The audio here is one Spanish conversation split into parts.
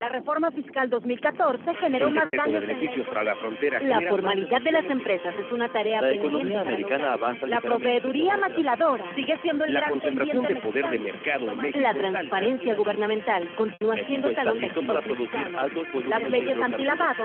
La reforma fiscal 2014 generó más daños para la frontera. La formalidad de las empresas es una tarea La economía americana La proveeduría maquiladora sigue siendo el La concentración de poder de mercado La transparencia gubernamental continúa siendo talón de Las leyes antilavado.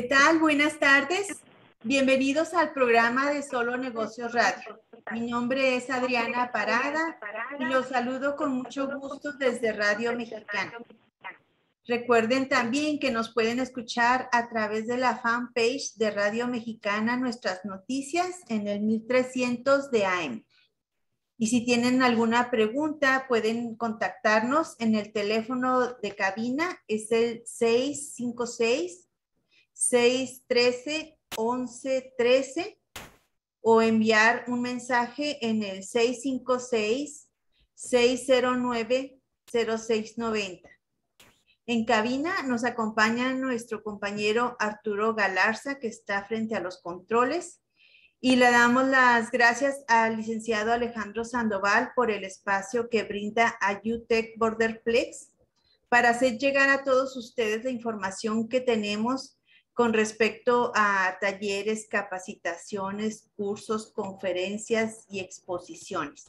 ¿Qué tal? Buenas tardes. Bienvenidos al programa de Solo Negocios Radio. Mi nombre es Adriana Parada y los saludo con mucho gusto desde Radio Mexicana. Recuerden también que nos pueden escuchar a través de la fanpage de Radio Mexicana nuestras noticias en el 1300 de AM. Y si tienen alguna pregunta, pueden contactarnos en el teléfono de cabina, es el 656 613-1113 o enviar un mensaje en el 656 609 0690. En cabina nos acompaña nuestro compañero Arturo Galarza, que está frente a los controles. Y le damos las gracias al licenciado Alejandro Sandoval por el espacio que brinda a UTEC Borderplex para hacer llegar a todos ustedes la información que tenemos con respecto a talleres, capacitaciones, cursos, conferencias y exposiciones.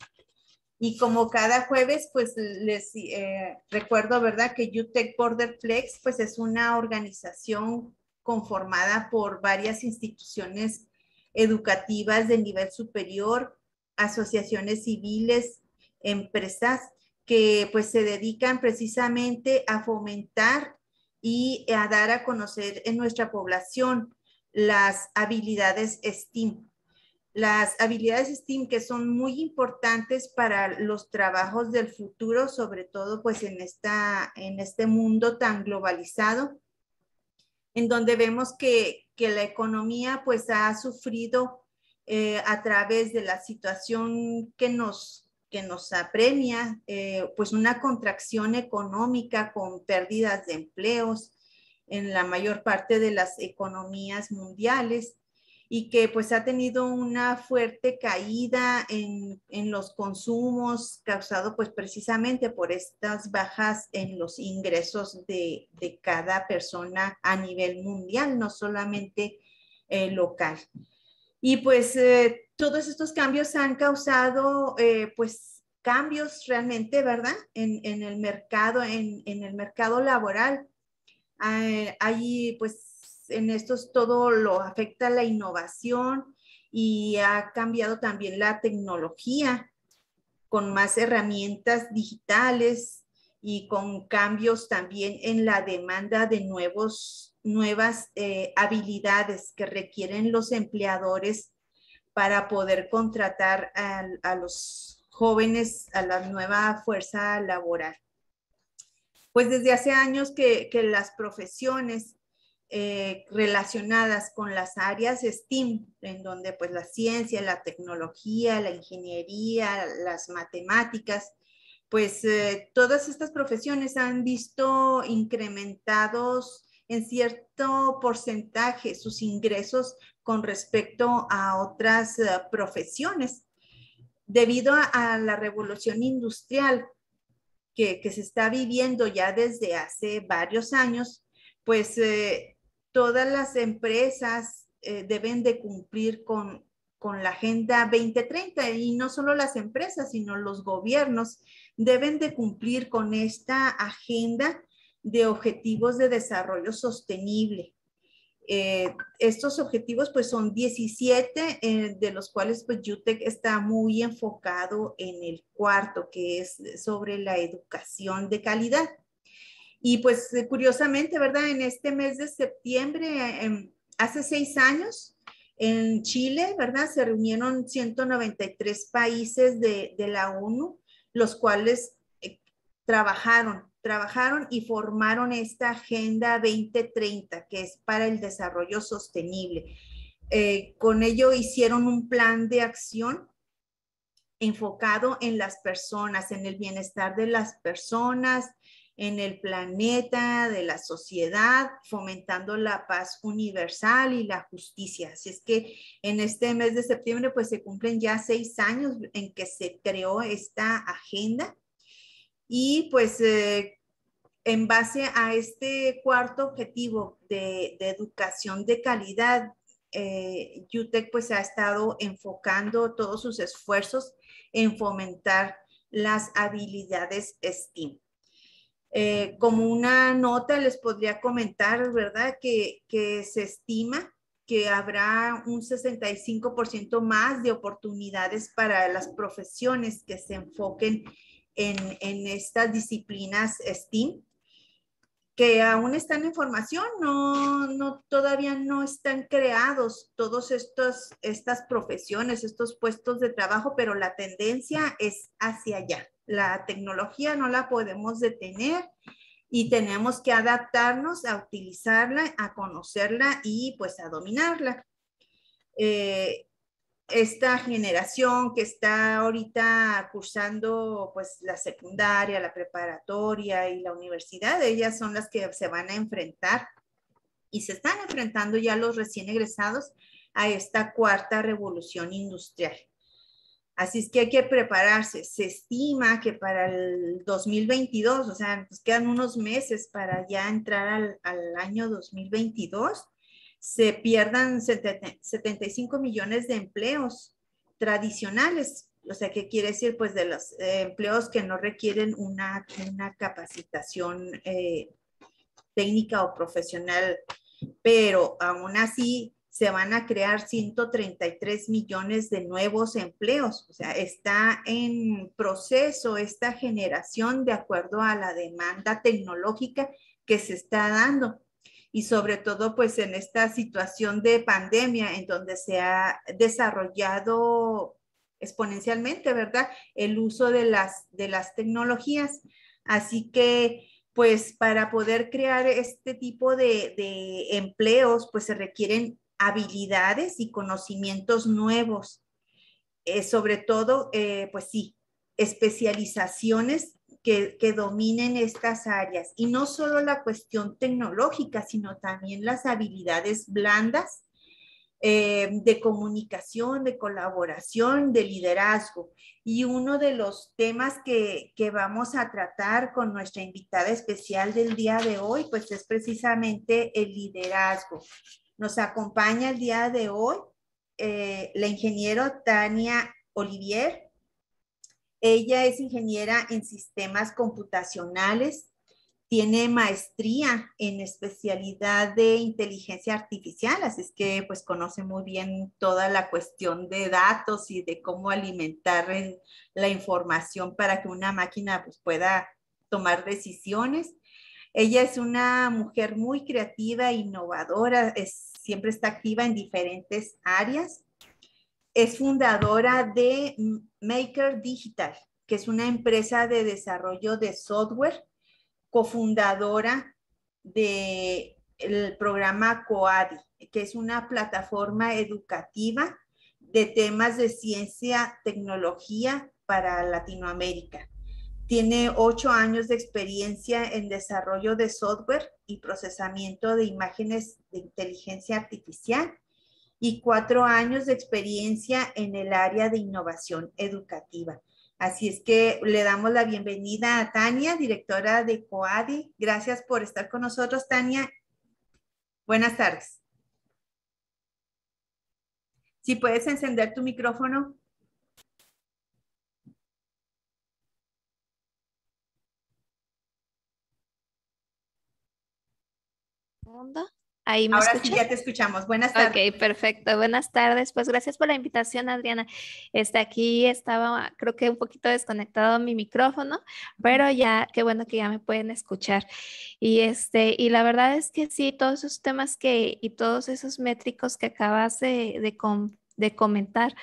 Y como cada jueves, pues les eh, recuerdo, ¿verdad? Que UTEC Flex, pues es una organización conformada por varias instituciones educativas de nivel superior, asociaciones civiles, empresas que pues se dedican precisamente a fomentar y a dar a conocer en nuestra población las habilidades STEAM. Las habilidades STEAM que son muy importantes para los trabajos del futuro, sobre todo pues en, esta, en este mundo tan globalizado, en donde vemos que, la economía pues ha sufrido eh, a través de la situación que nos, que nos apremia, eh, pues una contracción económica con pérdidas de empleos en la mayor parte de las economías mundiales y que pues ha tenido una fuerte caída en, los consumos causado pues precisamente por estas bajas en los ingresos de, cada persona a nivel mundial, no solamente eh, local. Y pues eh, todos estos cambios han causado eh, pues cambios realmente, ¿verdad? En, el mercado, en, el mercado laboral. Eh, ahí pues en estos todo lo afecta la innovación y ha cambiado también la tecnología con más herramientas digitales y con cambios también en la demanda de nuevos nuevas eh, habilidades que requieren los empleadores para poder contratar a, los jóvenes, a la nueva fuerza laboral. Pues desde hace años que, las profesiones eh, relacionadas con las áreas STEAM, en donde pues la ciencia, la tecnología, la ingeniería, las matemáticas, pues eh, todas estas profesiones han visto incrementados en cierto porcentaje sus ingresos con respecto a otras eh, profesiones. Debido a, la revolución industrial que, se está viviendo ya desde hace varios años, pues eh, todas las empresas eh, deben de cumplir con, con la Agenda 2030 y no solo las empresas, sino los gobiernos deben de cumplir con esta agenda de objetivos de desarrollo sostenible. Eh, estos objetivos pues son 17, eh, de los cuales pues UTEC está muy enfocado en el cuarto, que es sobre la educación de calidad. Y pues eh, curiosamente, ¿verdad? En este mes de septiembre, em, hace seis años, en Chile, ¿verdad? Se reunieron 193 países de, de la ONU, los cuales trabajaron trabajaron y formaron esta Agenda 2030, que es para el desarrollo sostenible. Eh, con ello hicieron un plan de acción enfocado en las personas, en el bienestar de las personas, en el planeta, de la sociedad, fomentando la paz universal y la justicia. Así es que en este mes de septiembre, pues se cumplen ya seis años en que se creó esta agenda y pues eh, en base a este cuarto objetivo de, educación de calidad, eh, UTEC pues ha estado enfocando todos sus esfuerzos en fomentar las habilidades STEAM. Eh, como una nota les podría comentar, ¿verdad? Que, se estima que habrá un 65% más de oportunidades para las profesiones que se enfoquen en, estas disciplinas STEAM que aún están en formación, no, no, todavía no están creados todos estas profesiones, estos puestos de trabajo, pero la tendencia es hacia allá. La tecnología no la podemos detener y tenemos que adaptarnos a utilizarla, a conocerla y pues a dominarla. Eh, esta generación que está ahorita cursando pues la secundaria, la preparatoria y la universidad, ellas son las que se van a enfrentar y se están enfrentando ya los recién egresados a esta cuarta revolución industrial. Así es que hay que prepararse. Se estima que para el 2022, o sea, nos quedan unos meses para ya entrar al, al año 2022 se pierdan 75 millones de empleos tradicionales. O sea, ¿qué quiere decir? Pues de los eh, empleos que no requieren una, capacitación eh, técnica o profesional, pero aún así se van a crear 133 millones de nuevos empleos. O sea, está en proceso esta generación de acuerdo a la demanda tecnológica que se está dando y sobre todo pues en esta situación de pandemia en donde se ha desarrollado exponencialmente, ¿verdad? El uso de las, de las tecnologías. Así que pues para poder crear este tipo de, empleos pues se requieren habilidades y conocimientos nuevos. Eh, sobre todo, eh, pues sí, especializaciones que, dominen estas áreas. Y no solo la cuestión tecnológica, sino también las habilidades blandas eh, de comunicación, de colaboración, de liderazgo. Y uno de los temas que, vamos a tratar con nuestra invitada especial del día de hoy, pues es precisamente el liderazgo. Nos acompaña el día de hoy eh, la ingeniera Tania Olivier, ella es ingeniera en sistemas computacionales, tiene maestría en especialidad de inteligencia artificial, así es que pues conoce muy bien toda la cuestión de datos y de cómo alimentar la información para que una máquina pues, pueda tomar decisiones. Ella es una mujer muy creativa, e innovadora, siempre está activa en diferentes áreas es fundadora de Maker Digital, que es una empresa de desarrollo de software, cofundadora del el programa COADI, que es una plataforma educativa de temas de ciencia, tecnología para Latinoamérica. Tiene ocho años de experiencia en desarrollo de software y procesamiento de imágenes de inteligencia artificial y cuatro años de experiencia en el área de innovación educativa. Así es que le damos la bienvenida a Tania, directora de COADI. Gracias por estar con nosotros, Tania. Buenas tardes. Si puedes encender tu micrófono. onda? Ahora sí, ya te escuchamos. Buenas tardes. Ok, perfecto. Buenas tardes. Pues gracias por la invitación, Adriana. Este, aquí estaba, creo que un poquito desconectado mi micrófono, pero ya, qué bueno que ya me pueden escuchar. Y, este, y la verdad es que sí, todos esos temas que, y todos esos métricos que acabas de, comentar,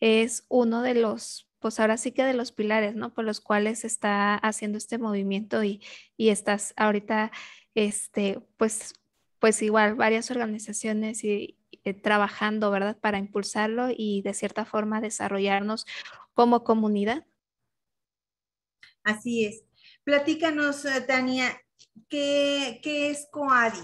es uno de los pues ahora sí que de los pilares, ¿no? Por los cuales está haciendo este movimiento y, y estás ahorita, este, pues pues igual varias organizaciones y, eh, trabajando, ¿verdad? Para impulsarlo y de cierta forma desarrollarnos como comunidad. Así es. Platícanos, eh, Tania, ¿qué, qué es COADI?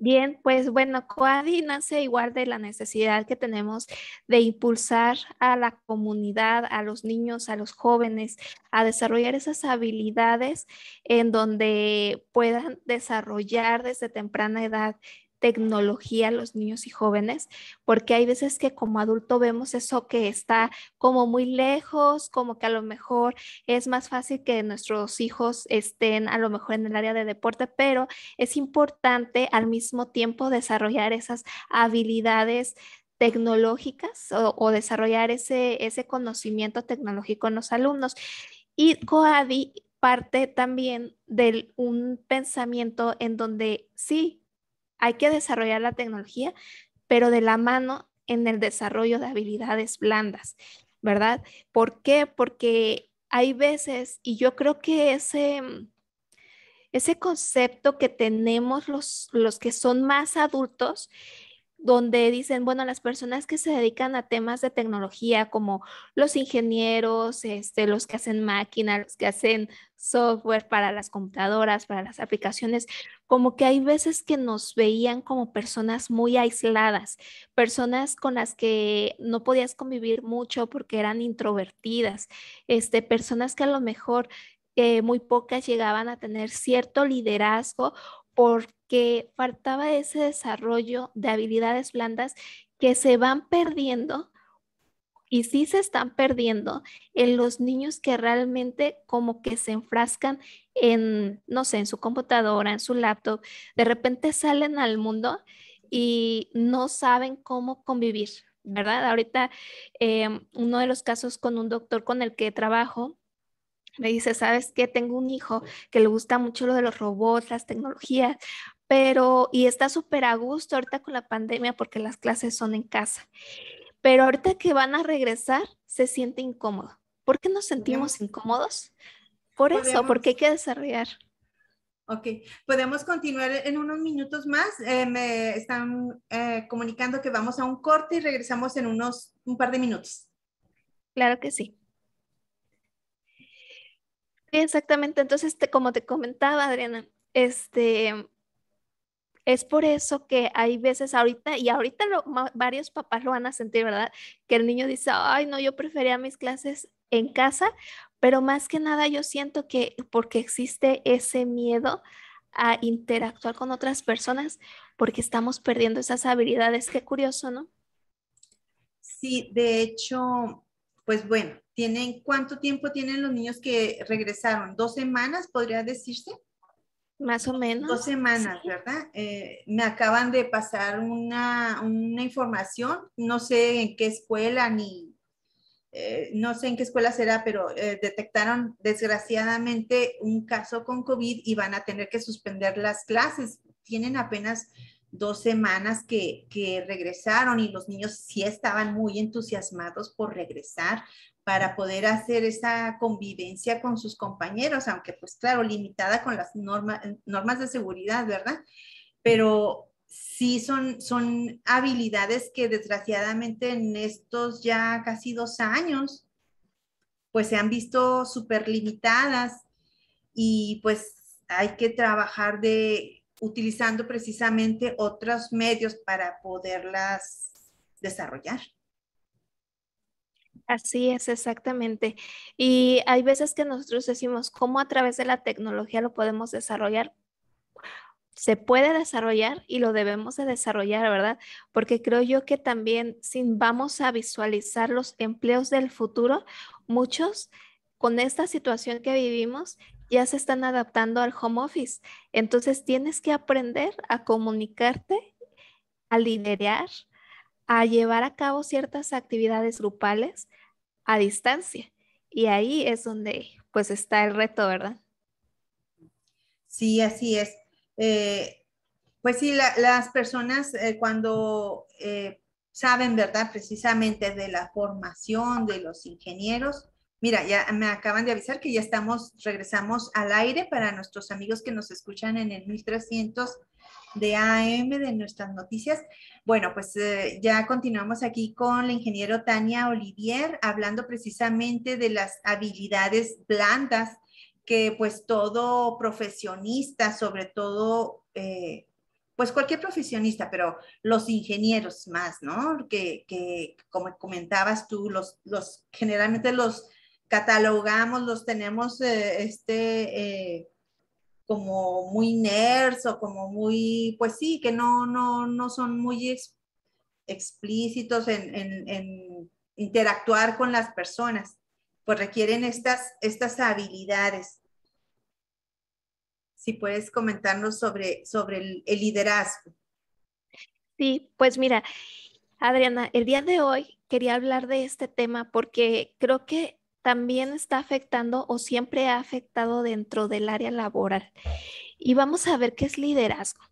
Bien, pues bueno, COADI nace igual de la necesidad que tenemos de impulsar a la comunidad, a los niños, a los jóvenes, a desarrollar esas habilidades en donde puedan desarrollar desde temprana edad tecnología a los niños y jóvenes, porque hay veces que como adulto vemos eso que está como muy lejos, como que a lo mejor es más fácil que nuestros hijos estén a lo mejor en el área de deporte, pero es importante al mismo tiempo desarrollar esas habilidades tecnológicas o, desarrollar ese, ese conocimiento tecnológico en los alumnos. Y COADI parte también de un pensamiento en donde sí, hay que desarrollar la tecnología, pero de la mano en el desarrollo de habilidades blandas, ¿verdad? ¿Por qué? Porque hay veces, y yo creo que ese, ese concepto que tenemos los, los que son más adultos donde dicen, bueno, las personas que se dedican a temas de tecnología, como los ingenieros, este, los que hacen máquinas, los que hacen software para las computadoras, para las aplicaciones, como que hay veces que nos veían como personas muy aisladas, personas con las que no podías convivir mucho porque eran introvertidas, este, personas que a lo mejor eh, muy pocas llegaban a tener cierto liderazgo por que faltaba ese desarrollo de habilidades blandas que se van perdiendo y sí se están perdiendo en los niños que realmente como que se enfrascan en, no sé, en su computadora, en su laptop, de repente salen al mundo y no saben cómo convivir, ¿verdad? Ahorita em, uno de los casos con un doctor con el que trabajo, me dice, ¿sabes qué? Tengo un hijo que le gusta mucho lo de los robots, las tecnologías, pero y está súper a gusto ahorita con la pandemia porque las clases son en casa. Pero ahorita que van a regresar, se siente incómodo. ¿Por qué nos sentimos incómodos? Por eso, porque hay que desarrollar. Ok, podemos continuar en unos minutos más. Eh, me están eh, comunicando que vamos a un corte y regresamos en unos un par de minutos. Claro que sí. Exactamente, entonces como te comentaba Adriana, este, es por eso que hay veces ahorita, y ahorita varios papás lo van a sentir, ¿verdad? Que el niño dice, ay, no, yo prefería mis clases en casa, pero más que nada yo siento que porque existe ese miedo a interactuar con otras personas, porque estamos perdiendo esas habilidades. Qué curioso, ¿no? Sí, de hecho, pues bueno, tienen, ¿cuánto tiempo tienen los niños que regresaron? ¿Dos semanas, podría decirse? Más o menos. Dos semanas, ¿verdad? Eh, me acaban de pasar una, información, no sé en qué escuela ni, eh, no sé en qué escuela será, pero eh, detectaron desgraciadamente un caso con COVID y van a tener que suspender las clases. Tienen apenas dos semanas que, que regresaron y los niños sí estaban muy entusiasmados por regresar, para poder hacer esa convivencia con sus compañeros, aunque pues claro, limitada con las normas normas de seguridad, ¿verdad? Pero sí son, son habilidades que desgraciadamente en estos ya casi dos años, pues se han visto súper limitadas y pues hay que trabajar de utilizando precisamente otros medios para poderlas desarrollar. Así es, exactamente. Y hay veces que nosotros decimos, ¿cómo a través de la tecnología lo podemos desarrollar? Se puede desarrollar y lo debemos de desarrollar, ¿verdad? Porque creo yo que también si vamos a visualizar los empleos del futuro, muchos con esta situación que vivimos ya se están adaptando al home office. Entonces tienes que aprender a comunicarte, a liderar, a llevar a cabo ciertas actividades grupales a distancia. Y ahí es donde pues está el reto, ¿verdad? Sí, así es. Eh, pues sí, las personas eh, cuando eh, saben, ¿verdad? Precisamente de la formación de los ingenieros. Mira, ya me acaban de avisar que ya estamos, regresamos al aire para nuestros amigos que nos escuchan en el 1300 de AM, de nuestras noticias. Bueno, pues eh, ya continuamos aquí con la ingeniero Tania Olivier, hablando precisamente de las habilidades blandas que pues todo profesionista, sobre todo, eh, pues cualquier profesionista, pero los ingenieros más, ¿no? Que, como comentabas tú, los, los generalmente los catalogamos, los tenemos eh, este como muy nerds como muy, pues sí, que no, no, no son muy explícitos en, interactuar con las personas, pues requieren estas, estas habilidades. Si puedes comentarnos sobre, sobre el liderazgo. Sí, pues mira, Adriana, el día de hoy quería hablar de este tema porque creo que también está afectando o siempre ha afectado dentro del área laboral. Y vamos a ver qué es liderazgo.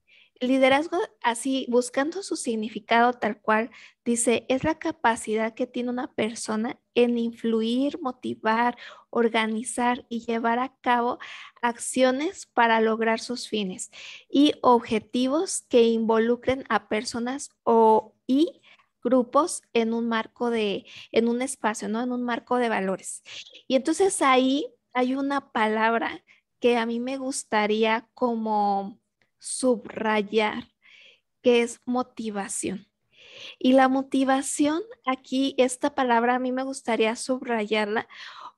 liderazgo, así buscando su significado tal cual, dice, es la capacidad que tiene una persona en influir, motivar, organizar y llevar a cabo acciones para lograr sus fines y objetivos que involucren a personas o y grupos en un marco de, en un espacio, ¿no? En un marco de valores. Y entonces ahí hay una palabra que a mí me gustaría como subrayar, que es motivación. Y la motivación, aquí esta palabra a mí me gustaría subrayarla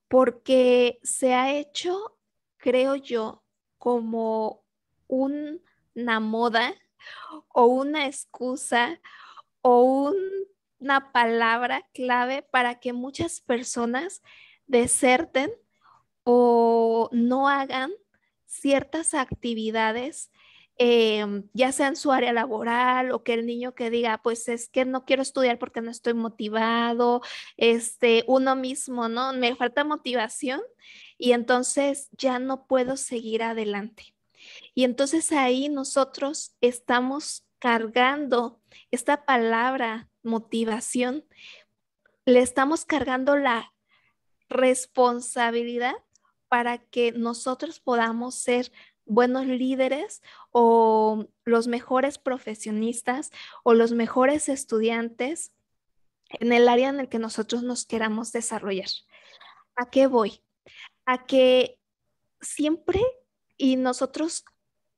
porque se ha hecho, creo yo, como una moda o una excusa o una palabra clave para que muchas personas deserten o no hagan ciertas actividades, em, ya sea en su área laboral o que el niño que diga, pues es que no quiero estudiar porque no estoy motivado, este, uno mismo, ¿no? Me falta motivación y entonces ya no puedo seguir adelante. Y entonces ahí nosotros estamos cargando esta palabra motivación, le estamos cargando la responsabilidad para que nosotros podamos ser buenos líderes o los mejores profesionistas o los mejores estudiantes en el área en el que nosotros nos queramos desarrollar. ¿A qué voy? A que siempre y nosotros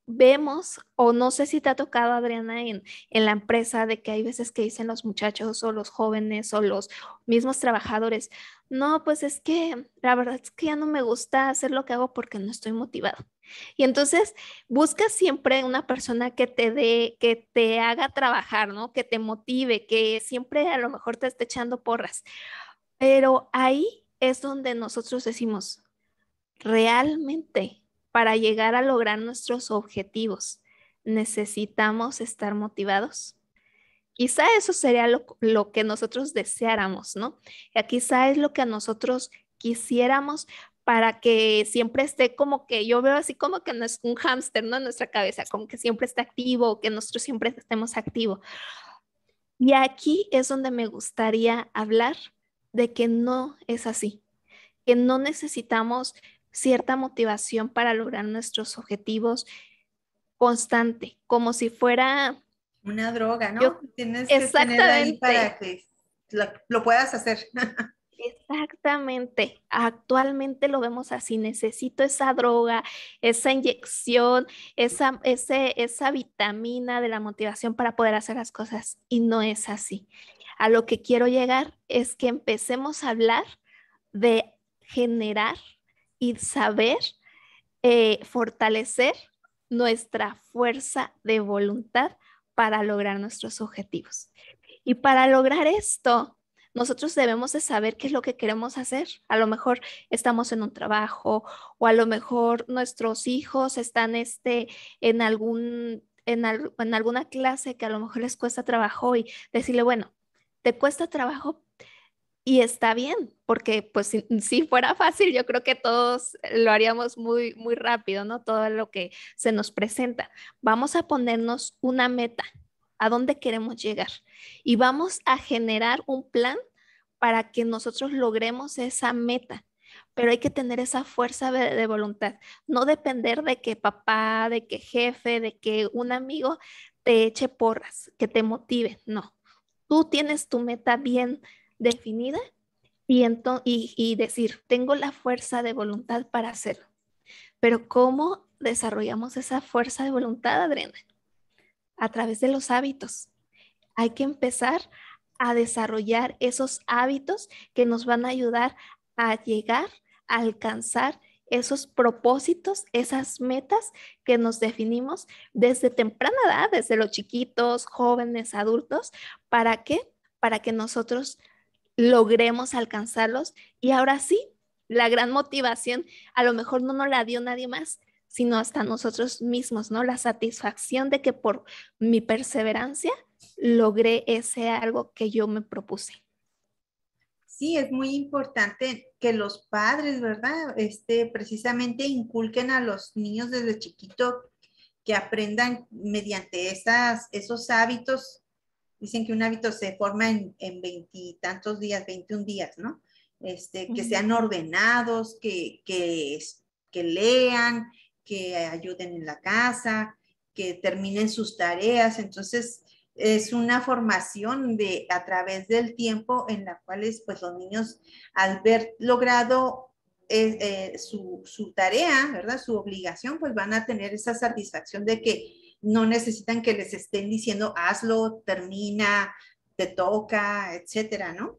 vemos, o no sé si te ha tocado, Adriana, en, en, la empresa, de que hay veces que dicen los muchachos o los jóvenes o los mismos trabajadores, no, pues es que la verdad es que ya no me gusta hacer lo que hago porque no estoy motivado. Y entonces busca siempre una persona que te dé, que te haga trabajar, ¿no? Que te motive, que siempre a lo mejor te esté echando porras. Pero ahí es donde nosotros decimos, realmente para llegar a lograr nuestros objetivos, necesitamos estar motivados. Quizá eso sería lo, que nosotros deseáramos, ¿no? Quizá es lo que a nosotros quisiéramos para que siempre esté como que yo veo así como que no es un hámster, ¿no? En nuestra cabeza, como que siempre está activo, que nosotros siempre estemos activos. Y aquí es donde me gustaría hablar de que no es así, que no necesitamos cierta motivación para lograr nuestros objetivos constante, como si fuera... Una droga, ¿no? Tienes que ahí para que lo, puedas hacer. Exactamente. Actualmente lo vemos así. Necesito esa droga, esa inyección, esa, ese, esa vitamina de la motivación para poder hacer las cosas. Y no es así. A lo que quiero llegar es que empecemos a hablar de generar y saber eh, fortalecer nuestra fuerza de voluntad para lograr nuestros objetivos. Y para lograr esto, nosotros debemos de saber qué es lo que queremos hacer. A lo mejor estamos en un trabajo o a lo mejor nuestros hijos están este, en, algún, en, en alguna clase que a lo mejor les cuesta trabajo y decirle, bueno, te cuesta trabajo, y está bien, porque pues si, fuera fácil, yo creo que todos lo haríamos muy, muy rápido, ¿no? Todo lo que se nos presenta. Vamos a ponernos una meta, a dónde queremos llegar. Y vamos a generar un plan para que nosotros logremos esa meta. Pero hay que tener esa fuerza de voluntad, no depender de que papá, de que jefe, de que un amigo te eche porras, que te motive. No, tú tienes tu meta bien definida y, y, decir, tengo la fuerza de voluntad para hacerlo. Pero ¿cómo desarrollamos esa fuerza de voluntad, Adriana? A través de los hábitos. Hay que empezar a desarrollar esos hábitos que nos van a ayudar a llegar, a alcanzar esos propósitos, esas metas que nos definimos desde temprana edad, desde los chiquitos, jóvenes, adultos, ¿para qué? Para que nosotros logremos alcanzarlos y ahora sí, la gran motivación a lo mejor no nos la dio nadie más, sino hasta nosotros mismos, ¿no? La satisfacción de que por mi perseverancia logré ese algo que yo me propuse. Sí, es muy importante que los padres, ¿verdad? Este, precisamente inculquen a los niños desde chiquito que aprendan mediante esas, esos hábitos dicen que un hábito se forma en veintitantos días, 21 días, ¿no? Este, que sean ordenados, que, que, lean, que ayuden en la casa, que terminen sus tareas. Entonces, es una formación de a través del tiempo en la cual pues los niños al ver logrado eh, eh, su, su, tarea, ¿verdad? Su obligación, pues van a tener esa satisfacción de que no necesitan que les estén diciendo hazlo, termina, te toca, etcétera, ¿no?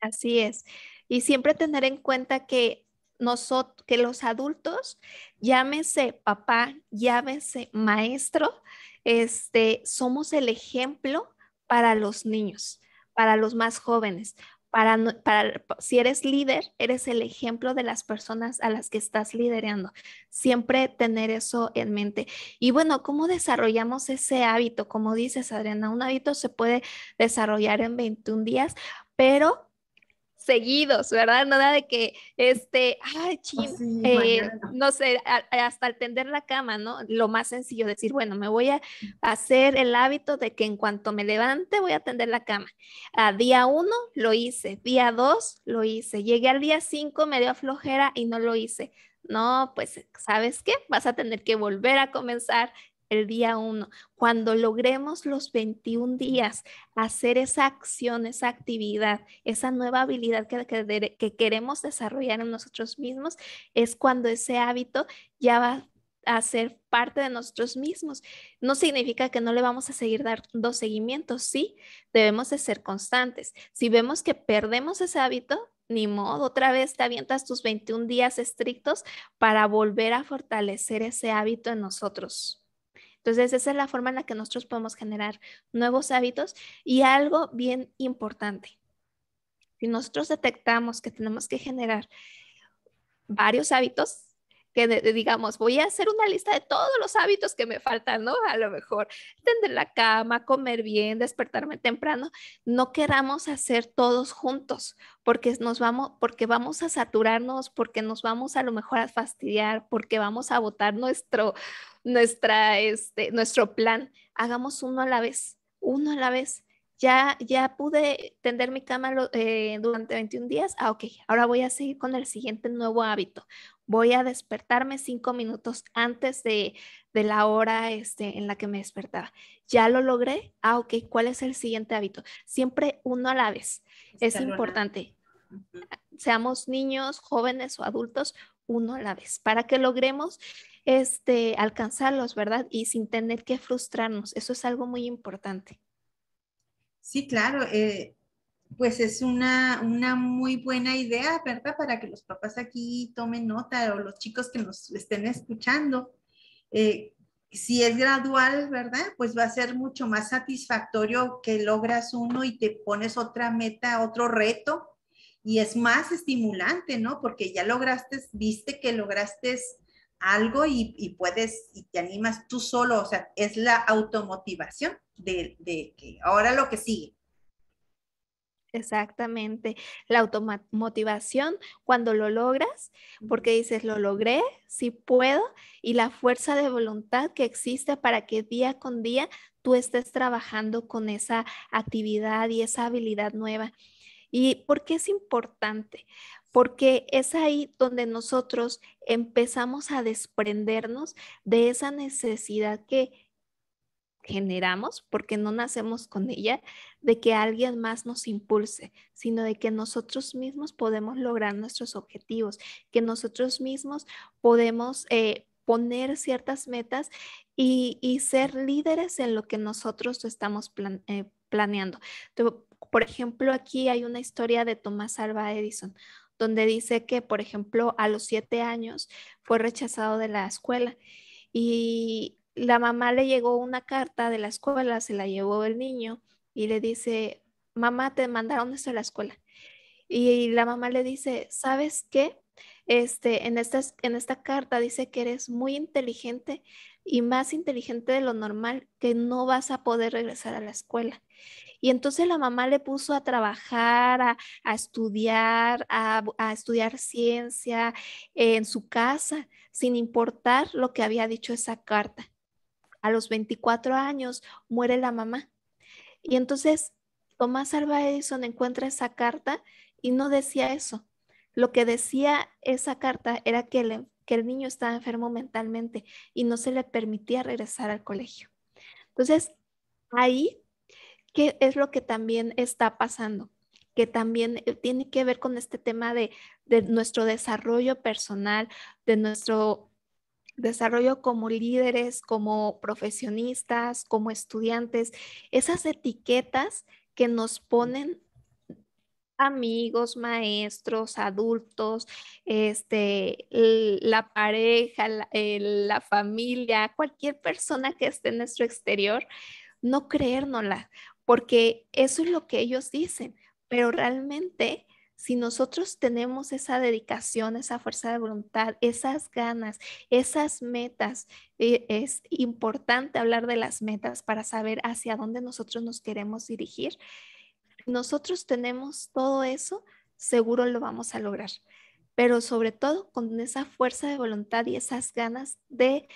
Así es. Y siempre tener en cuenta que nosotros, que los adultos, llámese papá, llámese maestro, este, somos el ejemplo para los niños, para los más jóvenes, para, si eres líder, eres el ejemplo de las personas a las que estás liderando. Siempre tener eso en mente. Y bueno, ¿cómo desarrollamos ese hábito? Como dices, Adriana, un hábito se puede desarrollar en 21 días, pero seguidos, ¿verdad? Nada de que, este, ay, oh, eh, no sé, hasta al tender la cama, ¿no? Lo más sencillo, decir, bueno, me voy a hacer el hábito de que en cuanto me levante voy a tender la cama. A día uno lo hice, día dos lo hice, llegué al día cinco, me dio flojera y no lo hice. No, pues, ¿sabes qué? Vas a tener que volver a comenzar el día uno. Cuando logremos los 21 días hacer esa acción, esa actividad, esa nueva habilidad que, que, queremos desarrollar en nosotros mismos, es cuando ese hábito ya va a ser parte de nosotros mismos. No significa que no le vamos a seguir dando seguimiento, sí, debemos de ser constantes. Si vemos que perdemos ese hábito, ni modo, otra vez te avientas tus 21 días estrictos para volver a fortalecer ese hábito en nosotros. Entonces, esa es la forma en la que nosotros podemos generar nuevos hábitos y algo bien importante. Si nosotros detectamos que tenemos que generar varios hábitos, que digamos, voy a hacer una lista de todos los hábitos que me faltan, ¿no? A lo mejor tender la cama, comer bien, despertarme temprano, no queramos hacer todos juntos, porque nos vamos porque vamos a saturarnos, porque nos vamos a lo mejor a fastidiar, porque vamos a botar nuestro nuestra este nuestro plan. Hagamos uno a la vez, uno a la vez. Ya, ya, pude tender mi cama eh, durante 21 días. Ah, ok, ahora voy a seguir con el siguiente nuevo hábito voy a despertarme cinco minutos antes de, la hora este, en la que me despertaba. Ya lo logré. Ah, ok, ¿cuál es el siguiente hábito? Siempre uno a la vez. Es, importante. Seamos niños, jóvenes o adultos, uno a la vez, para que logremos este, alcanzarlos, ¿verdad? Y sin tener que frustrarnos. Eso es algo muy importante. Sí, claro. Eh, pues es una, muy buena idea, ¿verdad? Para que los papás aquí tomen nota o los chicos que nos estén escuchando. Eh, si es gradual, ¿verdad? Pues va a ser mucho más satisfactorio que logras uno y te pones otra meta, otro reto. Y es más estimulante, ¿no? Porque ya lograste, viste que lograste algo y, puedes, y te animas tú solo. O sea, es la automotivación de, de que ahora lo que sigue. Exactamente, la automotivación cuando lo logras, porque dices, lo logré, sí puedo, y la fuerza de voluntad que existe para que día con día tú estés trabajando con esa actividad y esa habilidad nueva. ¿Y por qué es importante? Porque es ahí donde nosotros empezamos a desprendernos de esa necesidad que generamos, porque no nacemos con ella, de que alguien más nos impulse, sino de que nosotros mismos podemos lograr nuestros objetivos, que nosotros mismos podemos eh, poner ciertas metas y, ser líderes en lo que nosotros estamos eh, planeando. Por ejemplo, aquí hay una historia de Tomás Alva Edison, donde dice que, por ejemplo, a los siete años fue rechazado de la escuela y la mamá le llegó una carta de la escuela, se la llevó el niño y le dice, mamá, te mandaron esto a la escuela. Y la mamá le dice, ¿sabes qué? Este, en, esta, en esta carta dice que eres muy inteligente y más inteligente de lo normal, que no vas a poder regresar a la escuela. Y entonces la mamá le puso a trabajar, a, estudiar, a, estudiar ciencia en su casa, sin importar lo que había dicho esa carta a los 24 años muere la mamá. Y entonces Tomás Alva Edison encuentra esa carta y no decía eso. Lo que decía esa carta era que el, que el niño estaba enfermo mentalmente y no se le permitía regresar al colegio. Entonces, ahí, ¿qué es lo que también está pasando? que también eh, tiene que ver con este tema de, de, nuestro desarrollo personal, de nuestro desarrollo como líderes, como profesionistas, como estudiantes, esas etiquetas que nos ponen amigos, maestros, adultos, este, la pareja, eh, la, familia, cualquier persona que esté en nuestro exterior, no creérnosla, porque eso es lo que ellos dicen, pero realmente si nosotros tenemos esa dedicación, esa fuerza de voluntad, esas ganas, esas metas, eh, es importante hablar de las metas para saber hacia dónde nosotros nos queremos dirigir. Nosotros tenemos todo eso, seguro lo vamos a lograr, pero sobre todo con esa fuerza de voluntad y esas ganas de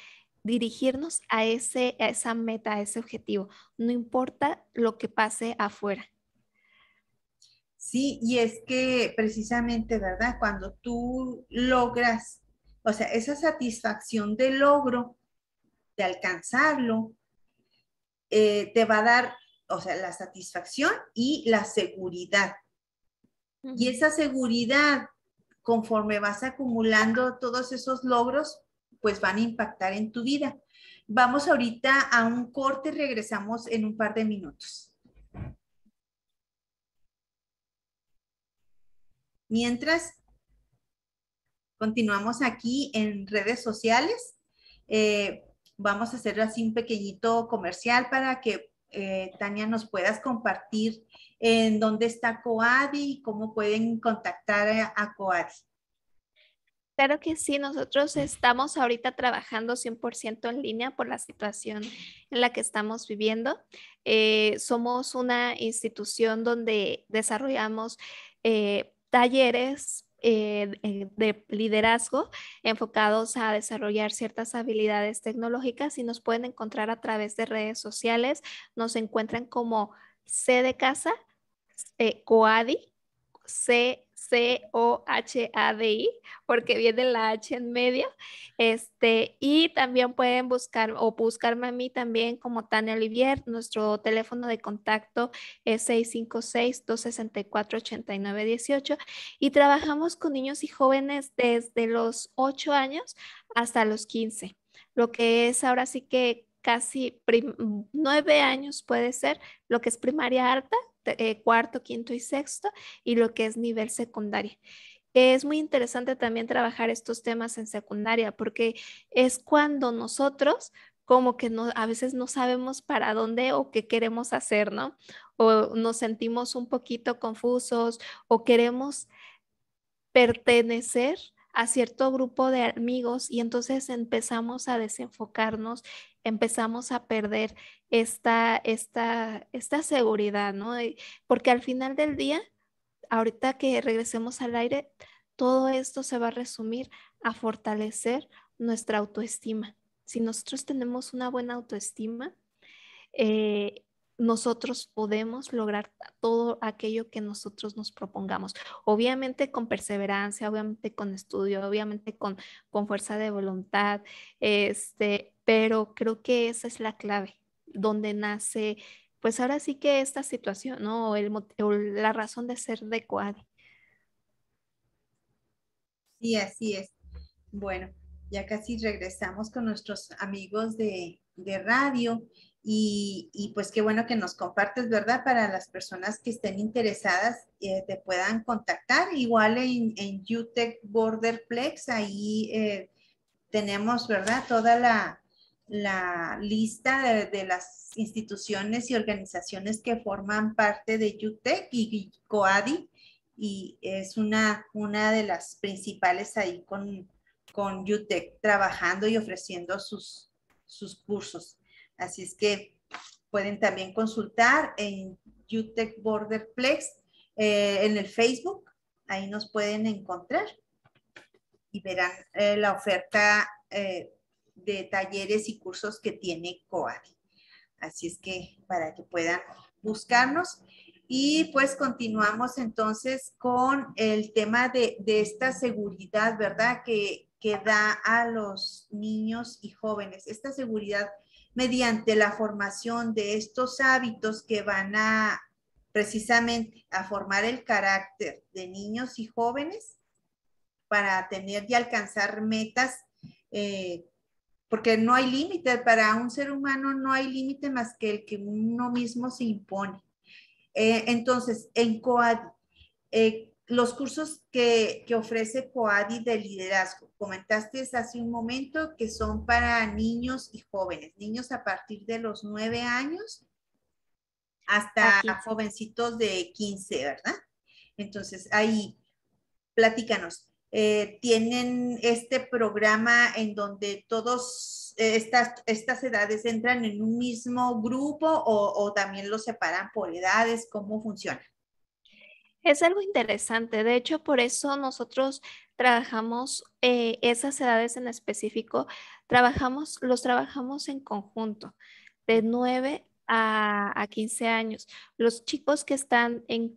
dirigirnos a, a esa meta, a ese objetivo, no importa lo que pase afuera. Sí, y es que precisamente, ¿verdad? Cuando tú logras, o sea, esa satisfacción de logro, de alcanzarlo, eh, te va a dar, o sea, la satisfacción y la seguridad. Y esa seguridad, conforme vas acumulando todos esos logros, pues van a impactar en tu vida. Vamos ahorita a un corte, regresamos en un par de minutos. Mientras, continuamos aquí en redes sociales. Eh, vamos a hacer así un pequeñito comercial para que eh, Tania nos puedas compartir en dónde está COADI y cómo pueden contactar a, COADI. Claro que sí, nosotros estamos ahorita trabajando 100% en línea por la situación en la que estamos viviendo. Eh, somos una institución donde desarrollamos talleres eh, de liderazgo enfocados a desarrollar ciertas habilidades tecnológicas y nos pueden encontrar a través de redes sociales. Nos encuentran como C de casa, COADI, C C-O-H-A-D-I, porque viene la H en medio. Este, y también pueden buscar o buscarme a mí también como Tania Olivier. Nuestro teléfono de contacto es 656-264-8918. Y trabajamos con niños y jóvenes desde los 8 años hasta los 15, lo que es ahora sí que casi nueve años puede ser, lo que es primaria alta eh, cuarto, quinto y sexto, y lo que es nivel secundario. Es muy interesante también trabajar estos temas en secundaria porque es cuando nosotros como que no, a veces no sabemos para dónde o qué queremos hacer, ¿no? O nos sentimos un poquito confusos o queremos pertenecer a cierto grupo de amigos y entonces empezamos a desenfocarnos, empezamos a perder esta, esta, esta seguridad, ¿no? Porque al final del día, ahorita que regresemos al aire, todo esto se va a resumir a fortalecer nuestra autoestima. Si nosotros tenemos una buena autoestima, eh, nosotros podemos lograr todo aquello que nosotros nos propongamos. Obviamente con perseverancia, obviamente con estudio, obviamente con, con fuerza de voluntad, este, pero creo que esa es la clave, donde nace, pues ahora sí que esta situación, ¿no? O, el, la razón de ser de Coadi. Sí, así es. Bueno, ya casi regresamos con nuestros amigos de, de radio y, pues qué bueno que nos compartes, ¿verdad? Para las personas que estén interesadas, eh, te puedan contactar. Igual en, UTEC Borderplex, ahí eh, tenemos, ¿verdad? Toda la, lista de, las instituciones y organizaciones que forman parte de UTEC y, COADI. Y es una, una de las principales ahí con, UTEC trabajando y ofreciendo sus, sus cursos. Así es que pueden también consultar en UTEC Borderplex, eh, en el Facebook, ahí nos pueden encontrar y verán eh, la oferta eh, de talleres y cursos que tiene COADI. Así es que para que puedan buscarnos. Y pues continuamos entonces con el tema de, esta seguridad, ¿verdad? Que, que da a los niños y jóvenes. Esta seguridad mediante la formación de estos hábitos que van a precisamente a formar el carácter de niños y jóvenes para tener y alcanzar metas, eh, porque no hay límite, para un ser humano no hay límite más que el que uno mismo se impone. Eh, entonces, en COAD, eh, los cursos que, ofrece COADI de liderazgo. Comentaste hace un momento que son para niños y jóvenes, niños a partir de los 9 años hasta jovencitos de 15, ¿verdad? Entonces, ahí, platícanos. Eh, tienen este programa en donde todas eh, estas, edades entran en un mismo grupo o, o también los separan por edades, ¿cómo funciona? Es algo interesante, de hecho por eso nosotros trabajamos eh, esas edades en específico, trabajamos, los trabajamos en conjunto, de 9 a, a 15 años. Los chicos que están en,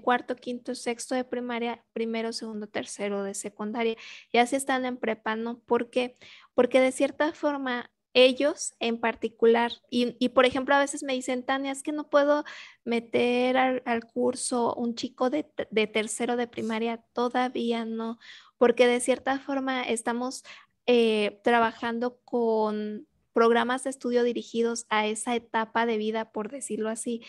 cuarto, quinto, sexto de primaria, primero, segundo, tercero de secundaria, ya se están en prepa, ¿Por qué? Porque de cierta forma ellos en particular. Y, por ejemplo, a veces me dicen, Tania, es que no puedo meter al, curso un chico de, tercero de primaria, todavía no, porque de cierta forma estamos eh, trabajando con programas de estudio dirigidos a esa etapa de vida, por decirlo así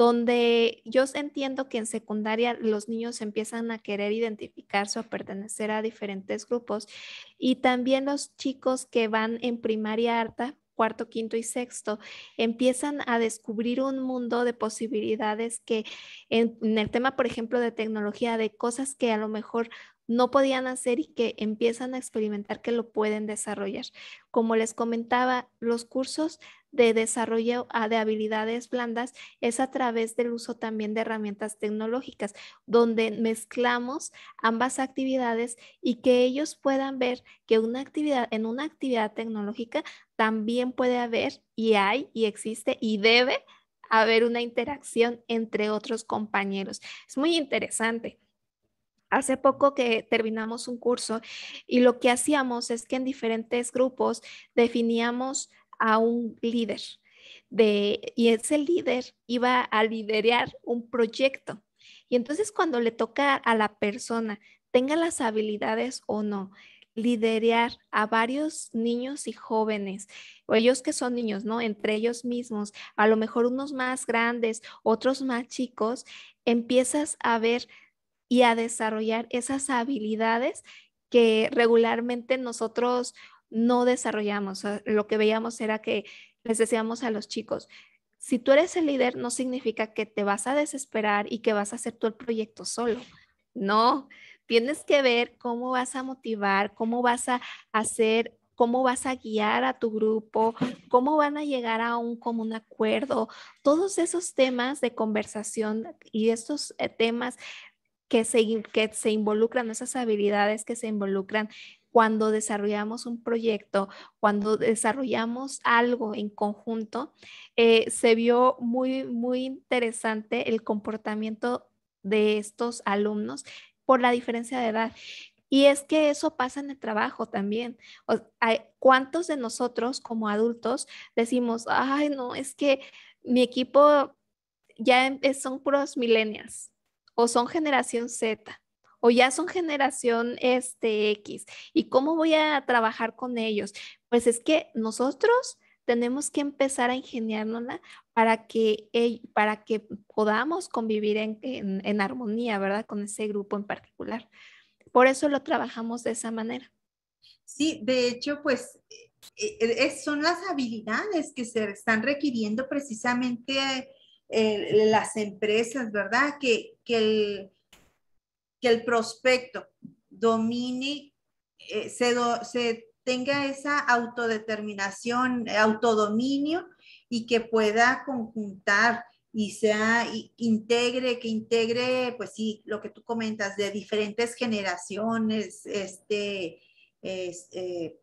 donde yo entiendo que en secundaria los niños empiezan a querer identificarse o pertenecer a diferentes grupos y también los chicos que van en primaria alta cuarto, quinto y sexto, empiezan a descubrir un mundo de posibilidades que en, el tema, por ejemplo, de tecnología, de cosas que a lo mejor no podían hacer y que empiezan a experimentar que lo pueden desarrollar. Como les comentaba, los cursos de desarrollo ah, de habilidades blandas es a través del uso también de herramientas tecnológicas, donde mezclamos ambas actividades y que ellos puedan ver que una actividad, en una actividad tecnológica también puede haber y hay y existe y debe haber una interacción entre otros compañeros. Es muy interesante. Hace poco que terminamos un curso y lo que hacíamos es que en diferentes grupos definíamos a un líder de, y ese líder iba a liderar un proyecto. Y entonces cuando le toca a la persona, tenga las habilidades o no, liderar a varios niños y jóvenes, o ellos que son niños, ¿no? Entre ellos mismos, a lo mejor unos más grandes, otros más chicos, empiezas a ver y a desarrollar esas habilidades que regularmente nosotros no desarrollamos. Lo que veíamos era que les decíamos a los chicos, si tú eres el líder, no significa que te vas a desesperar y que vas a hacer todo el proyecto solo. No, tienes que ver cómo vas a motivar, cómo vas a hacer, cómo vas a guiar a tu grupo, cómo van a llegar a un común acuerdo. Todos esos temas de conversación y estos eh, temas que se, que se involucran, esas habilidades que se involucran cuando desarrollamos un proyecto, cuando desarrollamos algo en conjunto, eh, se vio muy, muy interesante el comportamiento de estos alumnos por la diferencia de edad. Y es que eso pasa en el trabajo también. ¿Cuántos de nosotros como adultos decimos, ay, no, es que mi equipo ya em, son puros millennials o son generación Z o ya son generación este, X y cómo voy a trabajar con ellos. Pues es que nosotros tenemos que empezar a ingeniárnosla para que, para que podamos convivir en, armonía, ¿verdad? Con ese grupo en particular. Por eso lo trabajamos de esa manera. Sí, de hecho, pues eh, eh, son las habilidades que se están requiriendo precisamente eh, las empresas, ¿verdad? Que, que el, que el prospecto domine, eh, se, tenga esa autodeterminación, eh, autodominio y que pueda conjuntar y sea integre, que integre, pues sí, lo que tú comentas de diferentes generaciones, este, eh,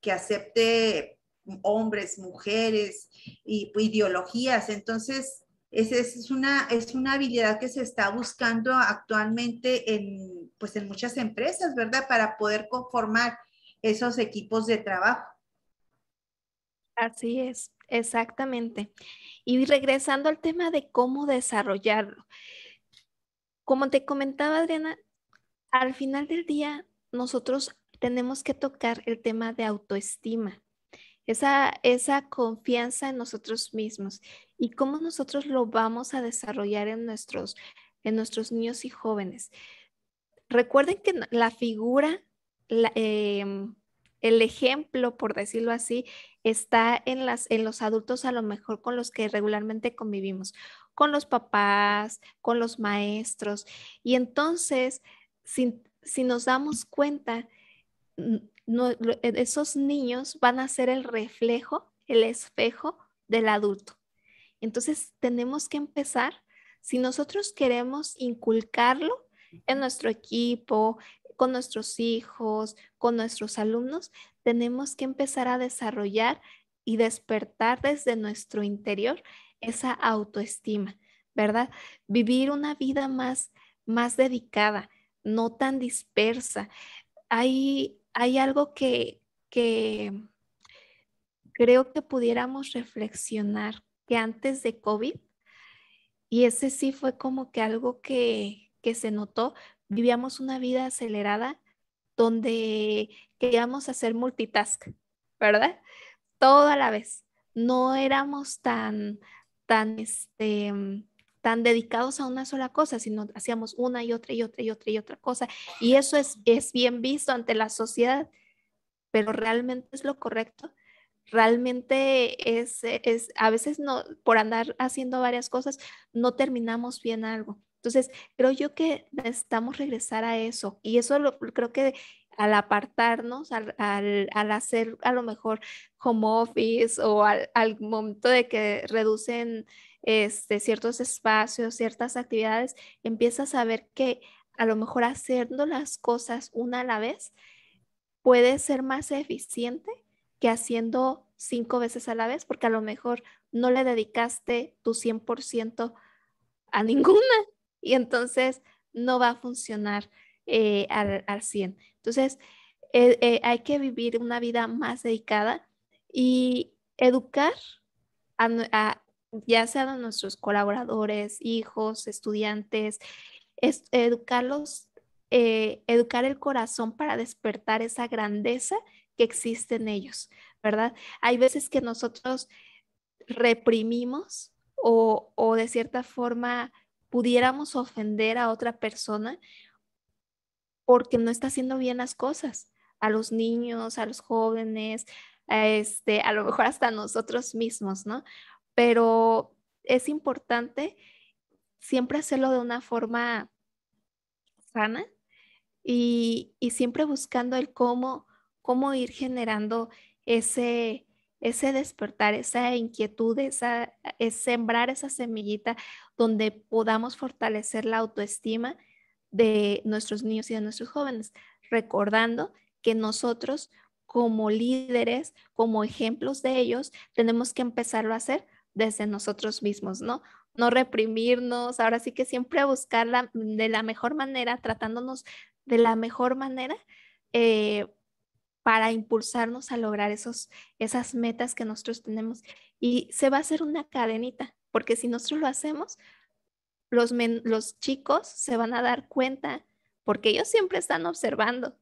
que acepte hombres, mujeres y ideologías. Entonces, es, es, una, es una habilidad que se está buscando actualmente en, pues en muchas empresas, ¿verdad? Para poder conformar esos equipos de trabajo. Así es, exactamente. Y regresando al tema de cómo desarrollarlo. Como te comentaba Adriana, al final del día nosotros tenemos que tocar el tema de autoestima esa, esa confianza en nosotros mismos y cómo nosotros lo vamos a desarrollar en nuestros, en nuestros niños y jóvenes. Recuerden que la figura, em, el ejemplo, por decirlo así, está en, las, en los adultos a lo mejor con los que regularmente convivimos, con los papás, con los maestros. Y entonces, si, si nos damos cuenta, e, esos niños van a ser el reflejo, el espejo del adulto. Entonces tenemos que empezar, si nosotros queremos inculcarlo en nuestro equipo, con nuestros hijos, con nuestros alumnos, tenemos que empezar a desarrollar y despertar desde nuestro interior esa autoestima, ¿verdad? Vivir una vida más, más dedicada, no tan dispersa. Hay, hay algo que, creo que pudiéramos reflexionar que antes de COVID, y ese sí fue como que algo que, se notó, vivíamos una vida acelerada donde queríamos hacer multitask, ¿verdad? Todo a la vez. No éramos tan, tan, este, tan dedicados a una sola cosa, sino hacíamos una y otra y otra y otra y otra cosa. Y eso es, es bien visto ante la sociedad, pero realmente es lo correcto. Realmente es, es, a veces no, por andar haciendo varias cosas, no terminamos bien algo. Entonces, creo yo que necesitamos regresar a eso. Y eso lo, creo que al apartarnos, al, al, hacer a lo mejor home office o al, al momento de que reducen este, ciertos espacios, ciertas actividades, empiezas a ver que a lo mejor haciendo las cosas una a la vez puede ser más eficiente que haciendo cinco veces a la vez, porque a lo mejor no le dedicaste tu 100% a ninguna y entonces no va a funcionar eh, al, 100. Entonces, eh, eh, hay que vivir una vida más dedicada y educar a, ya sean nuestros colaboradores, hijos, estudiantes, educarlos, eh, educar el corazón para despertar esa grandeza que existe en ellos, ¿verdad? Hay veces que nosotros reprimimos o, o de cierta forma pudiéramos ofender a otra persona porque no está haciendo bien las cosas, a los niños, a los jóvenes, este, a lo mejor hasta nosotros mismos, ¿no? pero es importante siempre hacerlo de una forma sana y, siempre buscando el cómo, cómo ir generando ese, ese despertar, esa inquietud, esa, es sembrar esa semillita donde podamos fortalecer la autoestima de nuestros niños y de nuestros jóvenes, recordando que nosotros como líderes, como ejemplos de ellos, tenemos que empezarlo a hacer desde nosotros mismos, ¿no? No reprimirnos, ahora sí que siempre buscarla de la mejor manera, tratándonos de la mejor manera eh, para impulsarnos a lograr esos, esas metas que nosotros tenemos. Y se va a hacer una cadenita, porque si nosotros lo hacemos, los, los chicos se van a dar cuenta, porque ellos siempre están observando.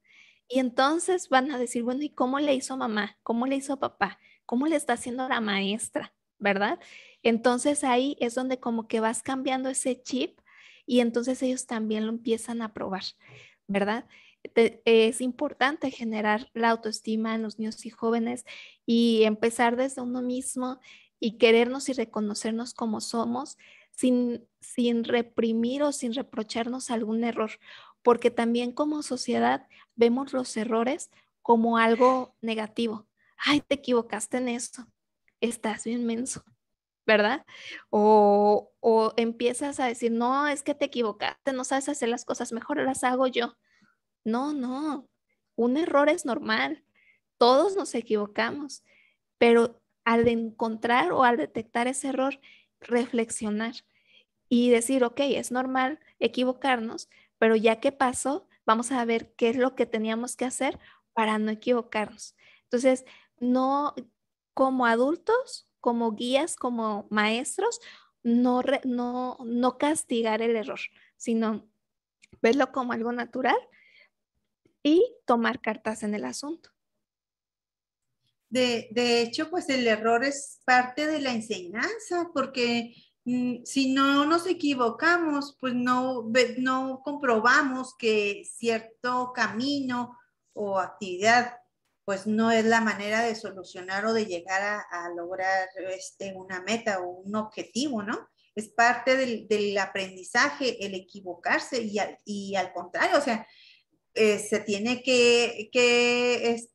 Y entonces van a decir, bueno, ¿y cómo le hizo mamá? ¿Cómo le hizo papá? ¿Cómo le está haciendo la maestra? ¿verdad? Entonces ahí es donde como que vas cambiando ese chip y entonces ellos también lo empiezan a probar, ¿verdad? es importante generar la autoestima en los niños y jóvenes y empezar desde uno mismo y querernos y reconocernos como somos sin, sin reprimir o sin reprocharnos algún error, porque también como sociedad vemos los errores como algo negativo. Ay, te equivocaste en eso estás bien menso, ¿verdad? O, empiezas a decir, no, es que te equivocaste, no sabes hacer las cosas, mejor las hago yo. No, no, un error es normal, todos nos equivocamos, pero al encontrar o al detectar ese error, reflexionar y decir, ok, es normal equivocarnos, pero ya que pasó, vamos a ver qué es lo que teníamos que hacer para no equivocarnos. Entonces, no, como adultos, como guías, como maestros, no, no, castigar el error, sino verlo como algo natural y tomar cartas en el asunto. De, hecho, pues el error es parte de la enseñanza, porque mm, si no nos equivocamos, pues no, no comprobamos que cierto camino o actividad pues no es la manera de solucionar o de llegar a, lograr este, una meta o un objetivo, ¿no? Es parte del, aprendizaje el equivocarse y al, y al contrario, o sea, eh, se tiene que,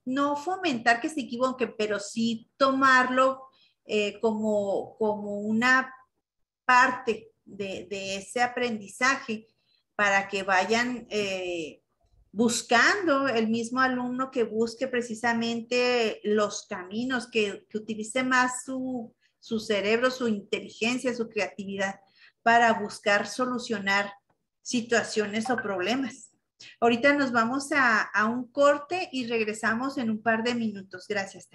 no fomentar que se equivoque, pero sí tomarlo eh, como, como una parte de, ese aprendizaje para que vayan eh, buscando el mismo alumno que busque precisamente los caminos, que, utilice más su, cerebro, su inteligencia, su creatividad para buscar solucionar situaciones o problemas. Ahorita nos vamos a, un corte y regresamos en un par de minutos. Gracias,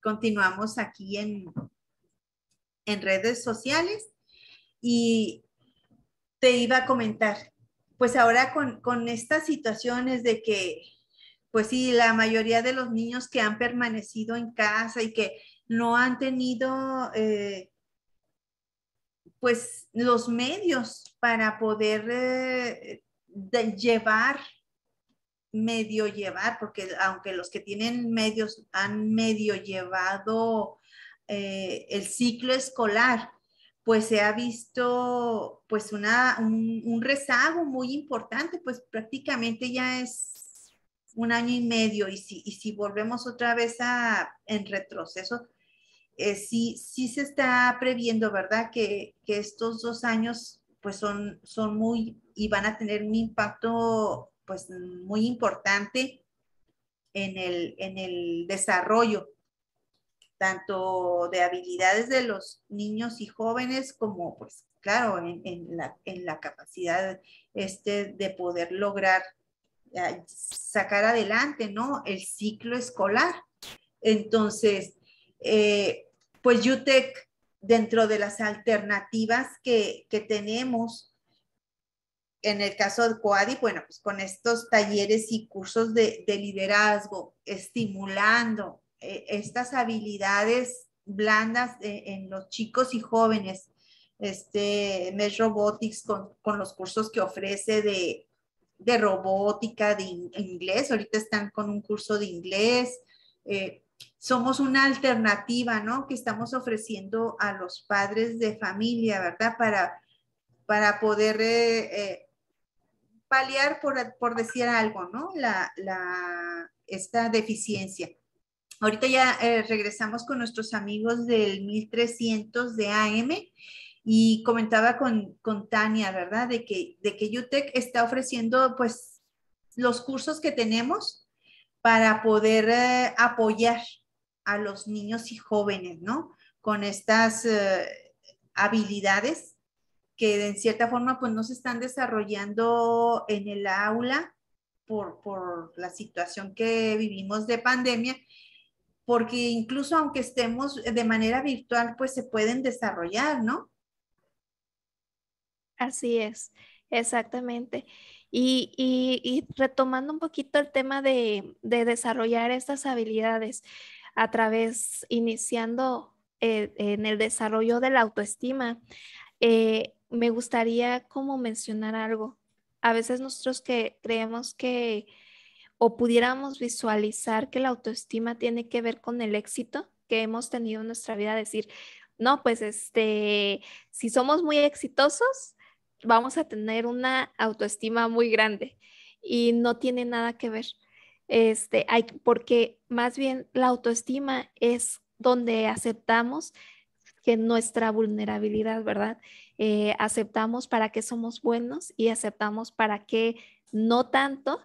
Continuamos aquí en, en redes sociales. Y te iba a comentar, pues ahora con, estas situaciones de que, pues sí, la mayoría de los niños que han permanecido en casa y que no han tenido, eh, pues, los medios para poder eh, llevar medio llevar, porque aunque los que tienen medios han medio llevado eh, el ciclo escolar, pues se ha visto pues un, rezago muy importante, pues prácticamente ya es un año y medio y si, volvemos otra vez a, en retroceso, eh, sí, se está previendo, ¿verdad? Que, estos dos años pues son, son muy y van a tener un impacto pues muy importante en el, en el desarrollo tanto de habilidades de los niños y jóvenes como, pues, claro, en, la, capacidad este, de poder lograr eh, sacar adelante, ¿no? El ciclo escolar. Entonces, eh, pues UTEC, dentro de las alternativas que, tenemos, en el caso de Coadi, bueno, pues con estos talleres y cursos de, de liderazgo, estimulando eh, estas habilidades blandas en los chicos y jóvenes. Este, Mesh Robotics con, los cursos que ofrece de, robótica, de inglés, ahorita están con un curso de inglés. Eh, somos una alternativa, Que estamos ofreciendo a los padres de familia, ¿verdad? Para, para poder eh, paliar, por, decir algo, ¿no? la, esta deficiencia. Ahorita ya eh, regresamos con nuestros amigos del 1300 de AM y comentaba con, con Tania, ¿verdad? De que, de que UTEC está ofreciendo pues los cursos que tenemos para poder eh, apoyar a los niños y jóvenes, ¿no? Con estas eh, habilidades que en cierta forma pues no se están desarrollando en el aula por, por la situación que vivimos de pandemia porque incluso aunque estemos eh, de manera virtual, pues se pueden desarrollar, ¿no? Así es, exactamente. Y, retomando un poquito el tema de, desarrollar estas habilidades a través, iniciando eh, en el desarrollo de la autoestima, eh, me gustaría como mencionar algo. A veces nosotros que creemos que o pudiéramos visualizar que la autoestima tiene que ver con el éxito que hemos tenido en nuestra vida, decir, no, pues este, si somos muy exitosos, vamos a tener una autoestima muy grande y no tiene nada que ver. Este, hay, porque más bien la autoestima es donde aceptamos que nuestra vulnerabilidad, ¿verdad? Eh, aceptamos para qué somos buenos y aceptamos para qué no tanto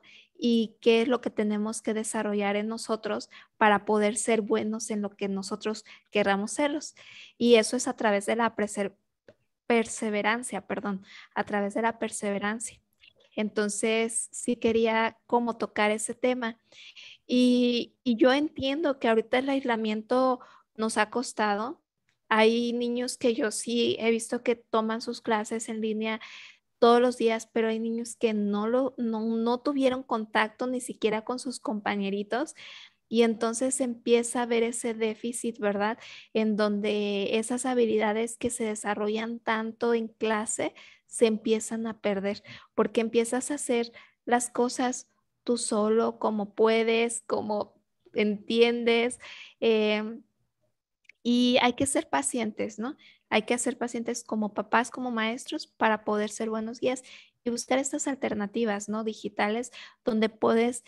y qué es lo que tenemos que desarrollar en nosotros para poder ser buenos en lo que nosotros querramos serlos. Y eso es a través de la perseverancia, perdón, a través de la perseverancia. Entonces, sí quería como tocar ese tema. Y, y yo entiendo que ahorita el aislamiento nos ha costado, hay niños que yo sí he visto que toman sus clases en línea todos los días, pero hay niños que no, lo, no, no tuvieron contacto ni siquiera con sus compañeritos y entonces empieza a ver ese déficit, ¿verdad? En donde esas habilidades que se desarrollan tanto en clase se empiezan a perder, porque empiezas a hacer las cosas tú solo, como puedes, como entiendes. Em, y hay que ser pacientes, ¿no? Hay que hacer pacientes como papás, como maestros, para poder ser buenos guías y buscar estas alternativas, ¿no? Digitales, donde puedes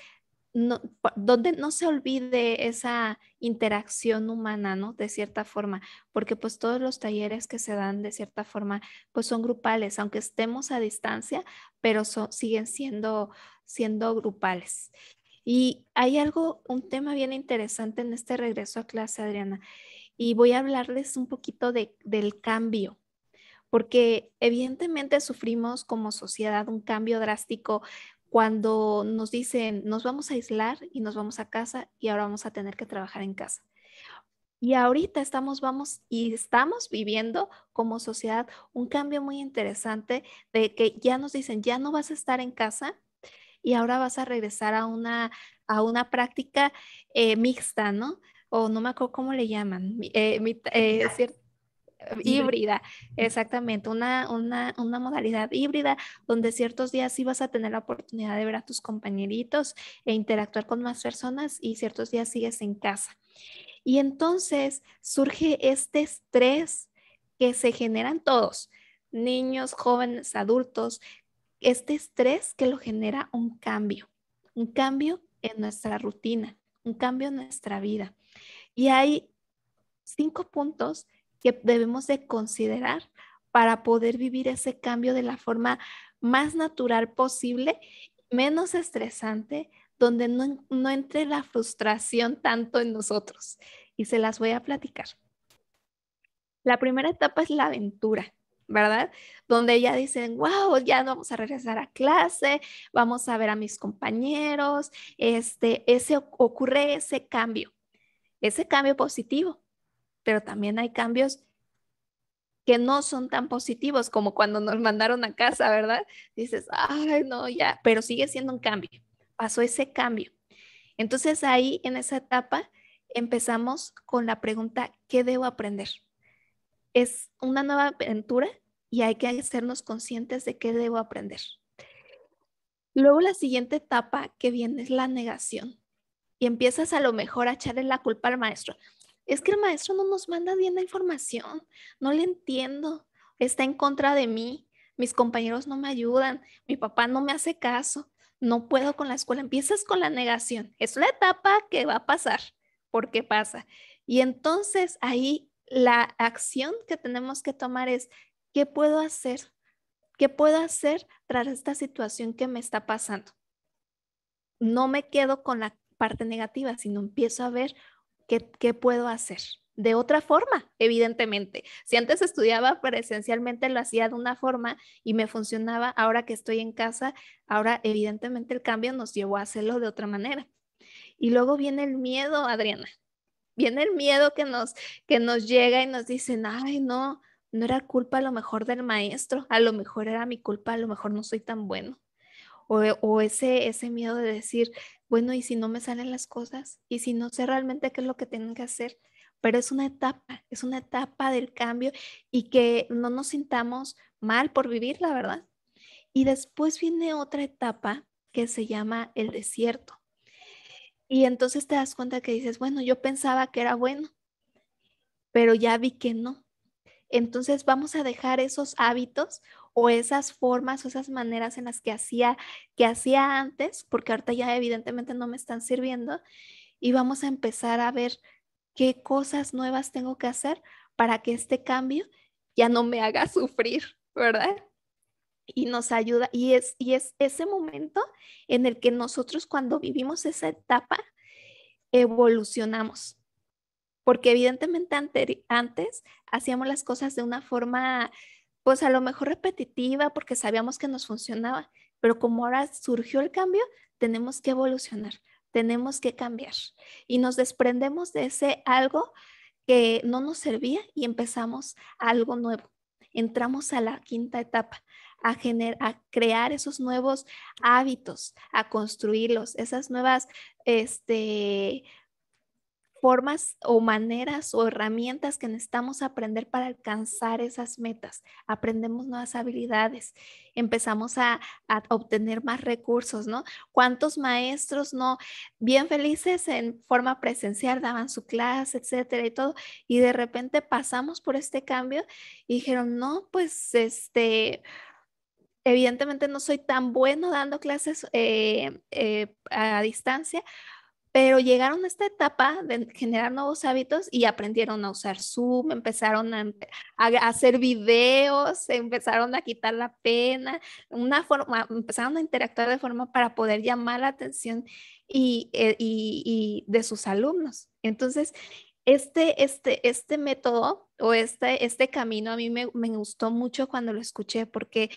no, donde no se olvide esa interacción humana, ¿no? De cierta forma, porque pues todos los talleres que se dan de cierta forma, pues son grupales, aunque estemos a distancia, pero siguen siendo, siendo grupales. Y hay algo, un tema bien interesante en este regreso a clase, Adriana, y voy a hablarles un poquito del cambio, porque evidentemente sufrimos como sociedad un cambio drástico cuando nos dicen nos vamos a aislar y nos vamos a casa y ahora vamos a tener que trabajar en casa. Y ahorita estamos, vamos y estamos viviendo como sociedad un cambio muy interesante de que ya nos dicen, ya no vas a estar en casa y ahora vas a regresar a una, práctica eh, mixta, ¿no? o no me acuerdo cómo le llaman, eh, eh, híbrida, exactamente, una, una, modalidad híbrida donde ciertos días sí vas a tener la oportunidad de ver a tus compañeritos e interactuar con más personas y ciertos días sigues en casa. Y entonces surge este estrés que se generan todos, niños, jóvenes, adultos, este estrés que lo genera un cambio, un cambio en nuestra rutina, un cambio en nuestra vida. Y hay cinco puntos que debemos de considerar para poder vivir ese cambio de la forma más natural posible, menos estresante, donde no, no entre la frustración tanto en nosotros. Y se las voy a platicar. La primera etapa es la aventura. ¿verdad? Donde ya dicen, wow, ya no vamos a regresar a clase, vamos a ver a mis compañeros, este, ese, ocurre ese cambio, ese cambio positivo, pero también hay cambios que no son tan positivos como cuando nos mandaron a casa, ¿verdad? Dices, ay, no, ya, pero sigue siendo un cambio, pasó ese cambio. Entonces ahí en esa etapa empezamos con la pregunta, ¿qué debo aprender? es una nueva aventura y hay que hacernos conscientes de qué debo aprender. Luego la siguiente etapa que viene es la negación y empiezas a lo mejor a echarle la culpa al maestro. Es que el maestro no nos manda bien la información, no le entiendo, está en contra de mí, mis compañeros no me ayudan, mi papá no me hace caso, no puedo con la escuela. Empiezas con la negación, es la etapa que va a pasar, porque pasa. Y entonces ahí la acción que tenemos que tomar es, ¿qué puedo hacer? ¿Qué puedo hacer tras esta situación que me está pasando? No me quedo con la parte negativa, sino empiezo a ver qué, puedo hacer. De otra forma, evidentemente. Si antes estudiaba presencialmente, lo hacía de una forma y me funcionaba. Ahora que estoy en casa, ahora evidentemente el cambio nos llevó a hacerlo de otra manera. Y luego viene el miedo, Adriana viene el miedo que nos, que nos llega y nos dicen, ay, no, no era culpa a lo mejor del maestro, a lo mejor era mi culpa, a lo mejor no soy tan bueno. O, eh, o, ese, ese miedo de decir, bueno, ¿y si no me salen las cosas? ¿Y si no sé realmente qué es lo que tienen que hacer? Pero es una etapa, es una etapa del cambio y que no nos sintamos mal por vivir, la verdad. Y después viene otra etapa que se llama el desierto. Y entonces te das cuenta que dices, bueno, yo pensaba que era bueno, pero ya vi que no. Entonces vamos a dejar esos hábitos o esas formas o esas maneras en las que hacía, que hacía antes, porque ahorita ya evidentemente no me están sirviendo, y vamos a empezar a ver qué cosas nuevas tengo que hacer para que este cambio ya no me haga sufrir, ¿verdad? y nos ayuda y es, y es ese momento en el que nosotros cuando vivimos esa etapa evolucionamos. Porque evidentemente antes hacíamos las cosas de una forma, pues a lo mejor repetitiva, porque sabíamos que nos funcionaba, pero como ahora surgió el cambio, tenemos que evolucionar, tenemos que cambiar y nos desprendemos de ese algo que no nos servía y empezamos algo nuevo. Entramos a la quinta etapa a, a crear esos nuevos hábitos, a construirlos, esas nuevas este, formas o maneras o herramientas que necesitamos aprender para alcanzar esas metas. Aprendemos nuevas habilidades, empezamos a, a obtener más recursos, ¿no? ¿Cuántos maestros no bien felices en forma presencial daban su clase, etcétera y todo? Y de repente pasamos por este cambio y dijeron, no, pues este evidentemente no soy tan bueno dando clases eh, eh, a distancia, pero llegaron a esta etapa de generar nuevos hábitos y aprendieron a usar Zoom, empezaron a, hacer videos, empezaron a quitar la pena, una forma, empezaron a interactuar de forma para poder llamar la atención eh, y, y de sus alumnos. Entonces, este, este, este método o este, este camino a mí me, me gustó mucho cuando lo escuché porque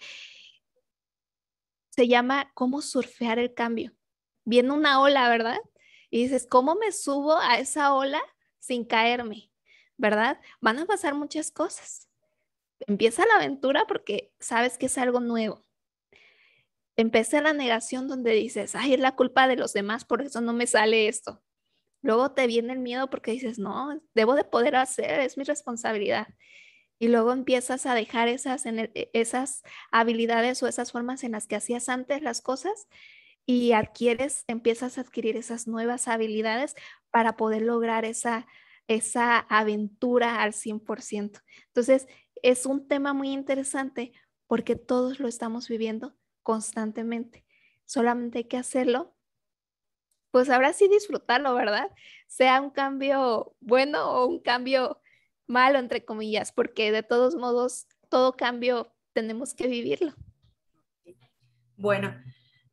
se llama Cómo surfear el cambio. Viene una ola, ¿verdad? Y dices, ¿cómo me subo a esa ola sin caerme? ¿Verdad? Van a pasar muchas cosas. Empieza la aventura porque sabes que es algo nuevo. Empieza la negación donde dices, ay, es la culpa de los demás, por eso no me sale esto. Luego te viene el miedo porque dices, no, debo de poder hacer, es mi responsabilidad. Y luego empiezas a dejar esas, e, esas habilidades o esas formas en las que hacías antes las cosas y adquieres, empiezas a adquirir esas nuevas habilidades para poder lograr esa, esa aventura al 100%. Entonces, es un tema muy interesante porque todos lo estamos viviendo constantemente. Solamente hay que hacerlo pues habrá sí disfrutarlo, ¿verdad? Sea un cambio bueno o un cambio malo, entre comillas, porque de todos modos, todo cambio tenemos que vivirlo. Bueno,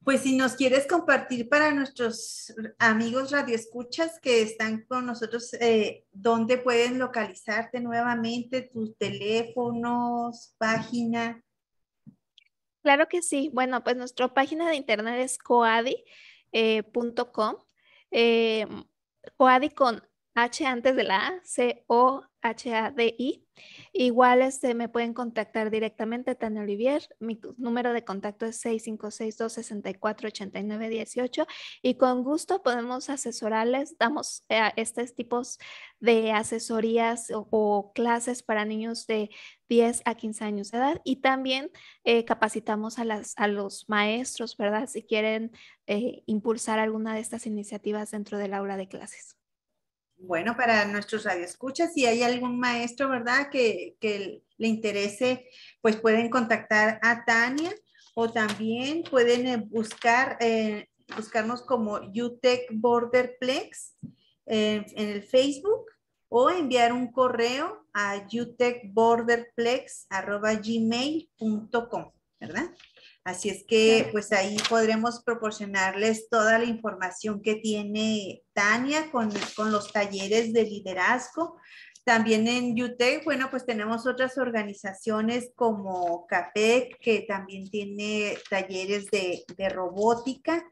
pues si nos quieres compartir para nuestros amigos radioescuchas que están con nosotros, eh, dónde pueden localizarte nuevamente, tus teléfonos, página. Claro que sí. Bueno, pues nuestra página de internet es coadi.com. Eh, eh, coadi con H antes de la A, C-O H-A-D-I. Igual este, me pueden contactar directamente, Tania Olivier. Mi número de contacto es 656-264-8918 y con gusto podemos asesorarles. Damos eh, estos tipos de asesorías o, clases para niños de 10 a 15 años de edad y también eh, capacitamos a, los maestros, ¿verdad? Si quieren eh, impulsar alguna de estas iniciativas dentro del aula de clases bueno, para nuestros radioescuchas, si hay algún maestro, ¿verdad?, que, le interese, pues pueden contactar a Tania o también pueden eh, buscar, eh, buscarnos como UTEC Borderplex eh, en el Facebook o enviar un correo a utechborderplex.gmail.com, ¿verdad? Así es que pues ahí podremos proporcionarles toda la información que tiene Tania con, los talleres de liderazgo. También en UTEC, bueno, pues tenemos otras organizaciones como CAPEC, que también tiene talleres de, robótica.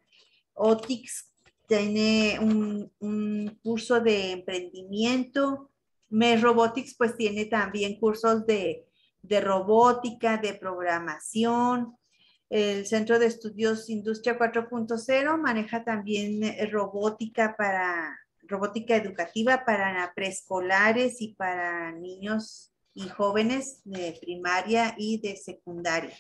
OTICS tiene un, curso de emprendimiento. MES Robotics pues tiene también cursos de robótica, de programación. El Centro de Estudios Industria 4.0 maneja también eh, robótica para robótica educativa para preescolares y para niños y jóvenes de primaria y de secundaria.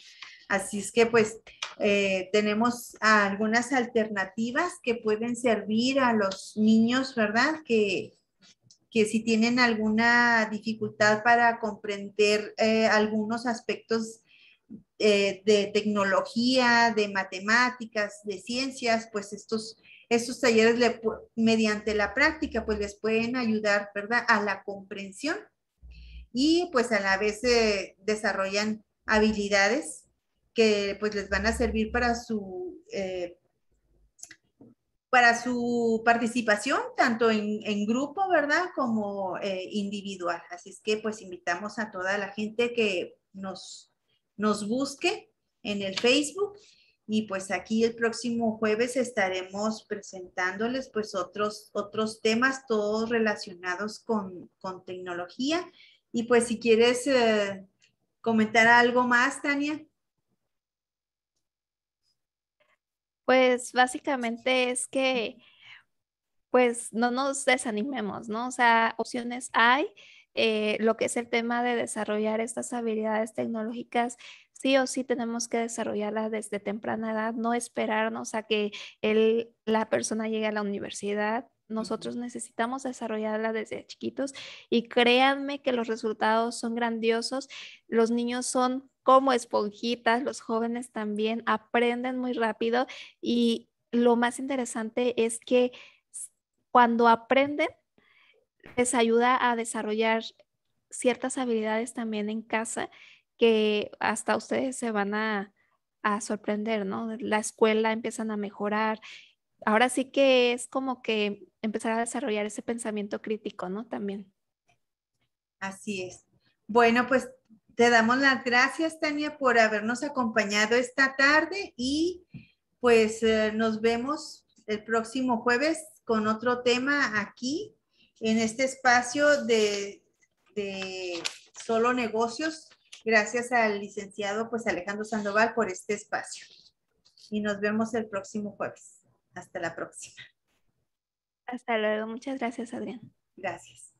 Así es que pues eh, tenemos algunas alternativas que pueden servir a los niños, ¿verdad? Que, si tienen alguna dificultad para comprender eh, algunos aspectos eh, de tecnología, de matemáticas, de ciencias, pues estos, estos talleres mediante la práctica pues les pueden ayudar, ¿verdad? A la comprensión y pues a la vez eh, desarrollan habilidades que pues les van a servir para su, eh, para su participación, tanto en, grupo, ¿verdad? Como individual. Así es que pues invitamos a toda la gente que nos nos busque en el Facebook y pues aquí el próximo jueves estaremos presentándoles pues otros, otros temas, todos relacionados con, con tecnología. Y pues si quieres eh, comentar algo más, Tania. Pues básicamente es que pues no nos desanimemos, ¿no? O sea, opciones hay eh, lo que es el tema de desarrollar estas habilidades tecnológicas, sí o sí tenemos que desarrollarlas desde temprana edad, no esperarnos a que la persona llegue a la universidad. Nosotros necesitamos desarrollarlas desde chiquitos y créanme que los resultados son grandiosos. Los niños son como esponjitas, los jóvenes también aprenden muy rápido y lo más interesante es que cuando aprenden les ayuda a desarrollar ciertas habilidades también en casa que hasta ustedes se van a, sorprender, ¿no? La escuela empiezan a mejorar. Ahora sí que es como que empezar a desarrollar ese pensamiento crítico, ¿no? También. Así es. Bueno, pues te damos las gracias, Tania, por habernos acompañado esta tarde y pues eh, nos vemos el próximo jueves con otro tema aquí en este espacio de, Solo Negocios. Gracias al licenciado pues Alejandro Sandoval por este espacio. Y nos vemos el próximo jueves. Hasta la próxima. Hasta luego. Muchas gracias, Adrián. Gracias.